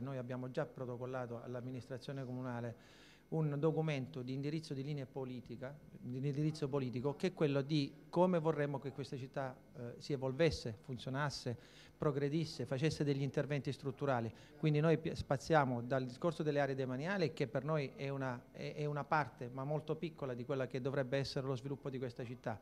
Noi abbiamo già protocollato all'amministrazione comunale un documento di indirizzo di linea politica, di indirizzo politico, che è quello di come vorremmo che questa città eh, si evolvesse, funzionasse, progredisse, facesse degli interventi strutturali. Quindi noi spaziamo dal discorso delle aree demaniali, che per noi è una, è, è una parte, ma molto piccola, di quella che dovrebbe essere lo sviluppo di questa città,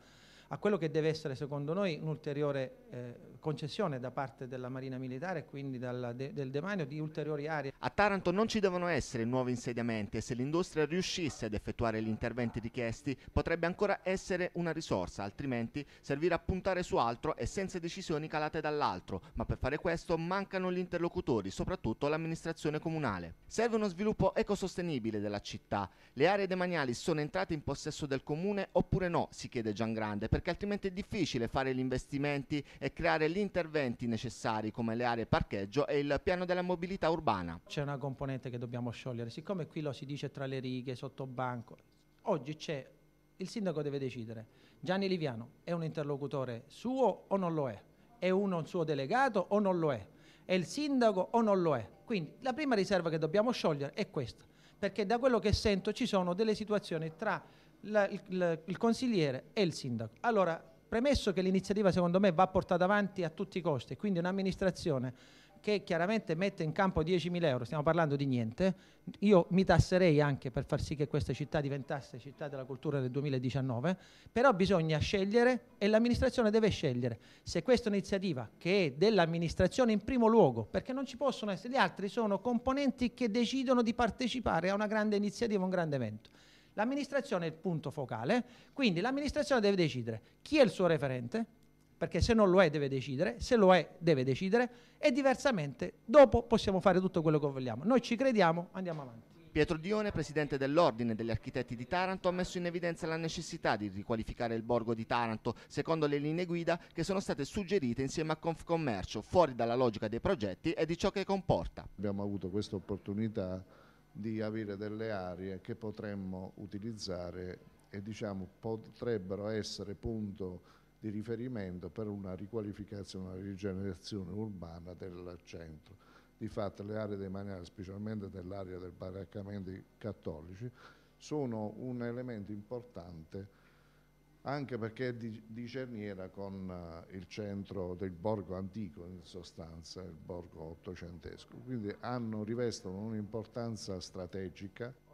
a quello che deve essere secondo noi un'ulteriore eh, concessione da parte della Marina Militare e quindi dal, de, del demanio di ulteriori aree. A Taranto non ci devono essere nuovi insediamenti e se l'industria l'industria riuscisse ad effettuare gli interventi richiesti potrebbe ancora essere una risorsa, altrimenti servirà a puntare su altro e senza decisioni calate dall'altro, ma per fare questo mancano gli interlocutori, soprattutto l'amministrazione comunale. Serve uno sviluppo ecosostenibile della città. Le aree demaniali sono entrate in possesso del comune oppure no, si chiede Gian Grande, perché altrimenti è difficile fare gli investimenti e creare gli interventi necessari come le aree parcheggio e il piano della mobilità urbana. C'è una componente che dobbiamo sciogliere, siccome qui lo si dice tra le le righe, sotto banco. Oggi c'è, il sindaco deve decidere, Gianni Liviano è un interlocutore suo o non lo è? È uno suo delegato o non lo è? È il sindaco o non lo è? Quindi la prima riserva che dobbiamo sciogliere è questa, perché da quello che sento ci sono delle situazioni tra la, il, il consigliere e il sindaco. Allora, premesso che l'iniziativa secondo me va portata avanti a tutti i costi, quindi un'amministrazione che chiaramente mette in campo 10.000 euro, stiamo parlando di niente, io mi tasserei anche per far sì che questa città diventasse città della cultura nel 2019, però bisogna scegliere e l'amministrazione deve scegliere se questa è un'iniziativa che è dell'amministrazione in primo luogo, perché non ci possono essere, gli altri sono componenti che decidono di partecipare a una grande iniziativa, un grande evento. L'amministrazione è il punto focale, quindi l'amministrazione deve decidere chi è il suo referente, perché se non lo è deve decidere, se lo è deve decidere e diversamente dopo possiamo fare tutto quello che vogliamo. Noi ci crediamo, andiamo avanti. Pietro Dione, presidente dell'Ordine degli Architetti di Taranto, ha messo in evidenza la necessità di riqualificare il borgo di Taranto secondo le linee guida che sono state suggerite insieme a Confcommercio, fuori dalla logica dei progetti e di ciò che comporta. Abbiamo avuto questa opportunità di avere delle aree che potremmo utilizzare e diciamo, potrebbero essere punto di riferimento per una riqualificazione una rigenerazione urbana del centro. Di fatto le aree dei demaniali, specialmente nell'area del baraccamento cattolici, sono un elemento importante anche perché è di, di cerniera con uh, il centro del borgo antico in sostanza, il borgo ottocentesco, quindi hanno, rivestono un'importanza strategica